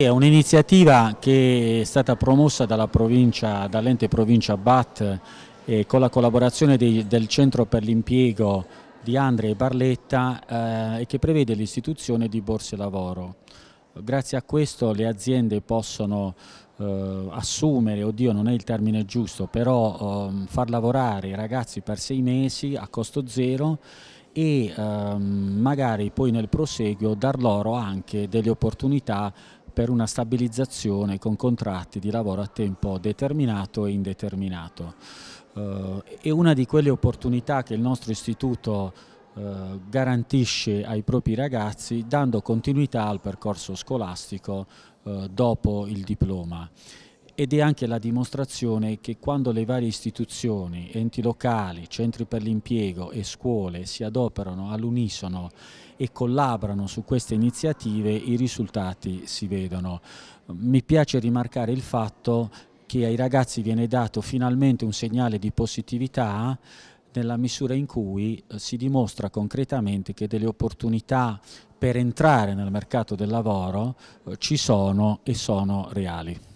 È un'iniziativa che è stata promossa dall'ente provincia, dall provincia BAT eh, con la collaborazione dei, del Centro per l'Impiego di Andrea e Barletta eh, e che prevede l'istituzione di borse lavoro. Grazie a questo le aziende possono eh, assumere, oddio non è il termine giusto, però ehm, far lavorare i ragazzi per sei mesi a costo zero e ehm, magari poi nel proseguo dar loro anche delle opportunità per una stabilizzazione con contratti di lavoro a tempo determinato e indeterminato. è eh, una di quelle opportunità che il nostro istituto eh, garantisce ai propri ragazzi dando continuità al percorso scolastico eh, dopo il diploma ed è anche la dimostrazione che quando le varie istituzioni, enti locali, centri per l'impiego e scuole si adoperano all'unisono e collaborano su queste iniziative i risultati si vedono. Mi piace rimarcare il fatto che ai ragazzi viene dato finalmente un segnale di positività nella misura in cui eh, si dimostra concretamente che delle opportunità per entrare nel mercato del lavoro eh, ci sono e sono reali.